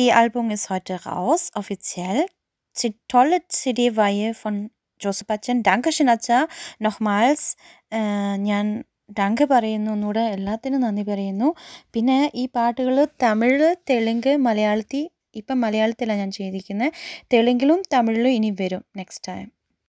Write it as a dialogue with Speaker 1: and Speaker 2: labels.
Speaker 1: CD-Album ist heute raus, offiziell. Z tolle CD-Weihe von Joseph അച്ഛൻ ഡാങ്കഷൻ അച്ഛ നൊഹ്മാൽസ് ഞാൻ ഡാങ്ക് പറയുന്നതിനോട് എല്ലാത്തിനും നന്ദി പറയുന്നു പിന്നെ ഈ പാട്ടുകൾ തമിഴ് തെലുങ്ക് മലയാളത്തി ഇപ്പം മലയാളത്തിലാണ് ഞാൻ ചെയ്തിരിക്കുന്നത് തെലുങ്കിലും തമിഴിലും ഇനി വരും നെക്സ്റ്റ് ടൈം